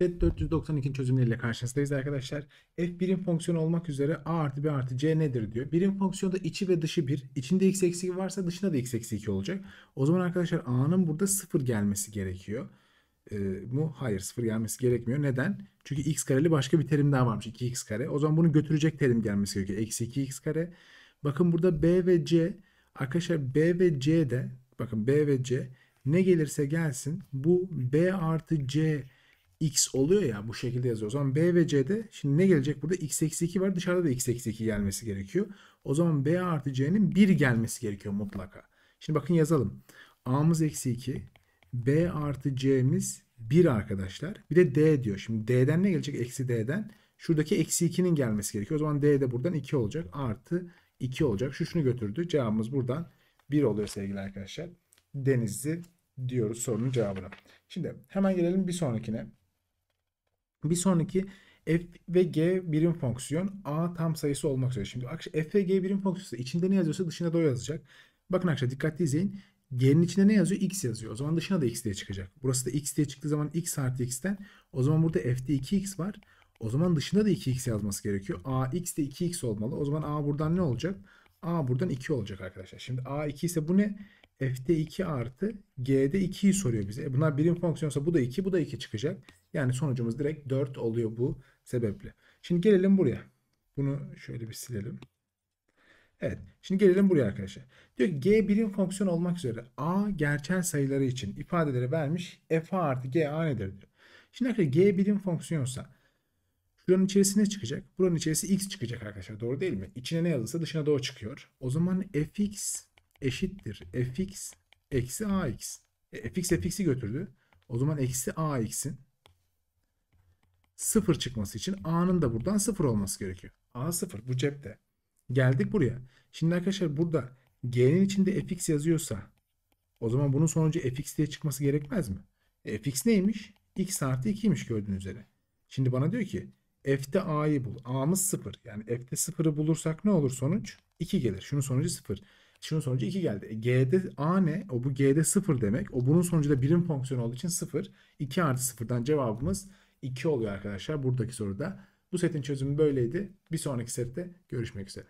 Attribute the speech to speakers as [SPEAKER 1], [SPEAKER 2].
[SPEAKER 1] TET 492'nin çözümleriyle karşınızdayız arkadaşlar. f birim fonksiyonu olmak üzere a artı b artı c nedir diyor. Birim fonksiyonu da içi ve dışı bir. İçinde x eksi 2 varsa dışında da x eksi 2 olacak. O zaman arkadaşlar a'nın burada 0 gelmesi gerekiyor. Ee, mu? Hayır 0 gelmesi gerekmiyor. Neden? Çünkü x kareli başka bir terim daha varmış. 2x kare. O zaman bunu götürecek terim gelmesi gerekiyor. Eksi 2x kare. Bakın burada b ve c. Arkadaşlar b ve c de bakın b ve c ne gelirse gelsin bu b artı c x oluyor ya bu şekilde yazıyor. O zaman b ve c'de şimdi ne gelecek burada? x eksi 2 var dışarıda da x eksi 2 gelmesi gerekiyor. O zaman b artı c'nin 1 gelmesi gerekiyor mutlaka. Şimdi bakın yazalım. a'mız eksi 2 b artı c'miz 1 arkadaşlar. Bir de d diyor. Şimdi d'den ne gelecek? Eksi d'den. Şuradaki eksi 2'nin gelmesi gerekiyor. O zaman d de buradan 2 olacak. Artı 2 olacak. Şu şunu götürdü. Cevabımız buradan 1 oluyor sevgili arkadaşlar. Denizli diyoruz sorunun cevabına. Şimdi hemen gelelim bir sonrakine. Bir sonraki f ve g birim fonksiyon a tam sayısı olmak üzere. Şimdi f ve g birim fonksiyonu içinde ne yazıyorsa dışında da o yazacak. Bakın arkadaşlar dikkatli izleyin. G'nin içinde ne yazıyor? X yazıyor. O zaman dışına da x diye çıkacak. Burası da x diye çıktığı zaman x artı x'ten. O zaman burada f'de 2x var. O zaman dışında da 2x yazması gerekiyor. a x de 2x olmalı. O zaman a buradan ne olacak? a buradan 2 olacak arkadaşlar. Şimdi a 2 ise bu ne? f'de 2 artı g'de 2'yi soruyor bize. E, bunlar birim fonksiyonsa bu da 2 bu da 2 çıkacak. Yani sonucumuz direkt 4 oluyor bu sebeple. Şimdi gelelim buraya. Bunu şöyle bir silelim. Evet. Şimdi gelelim buraya arkadaşlar. Diyor ki g birim fonksiyon olmak üzere a gerçel sayıları için ifadeleri vermiş. f a artı g a nedir diyor. Şimdi arkadaşlar g birim fonksiyonsa Şuranın içerisine çıkacak. Buranın içerisi x çıkacak arkadaşlar. Doğru değil mi? İçine ne yazılsa dışına da o çıkıyor. O zaman fx eşittir fx eksi ax. E, fx fx'i götürdü. O zaman eksi ax'in 0 çıkması için a'nın da buradan 0 olması gerekiyor. a 0 bu cepte. Geldik buraya. Şimdi arkadaşlar burada g'nin içinde fx yazıyorsa o zaman bunun sonucu fx diye çıkması gerekmez mi? E, fx neymiş? x artı 2'ymiş gördüğünüz üzere. Şimdi bana diyor ki f'te a'yı bul. a'mız 0. Yani f'te 0'ı bulursak ne olur sonuç? 2 gelir. Şunun sonucu 0. Şunun sonucu 2 geldi. E, G'de A ne? O bu G'de 0 demek. O bunun sonucu da birim fonksiyonu olduğu için 0. 2 artı 0'dan cevabımız 2 oluyor arkadaşlar buradaki soruda. Bu setin çözümü böyleydi. Bir sonraki sette görüşmek üzere.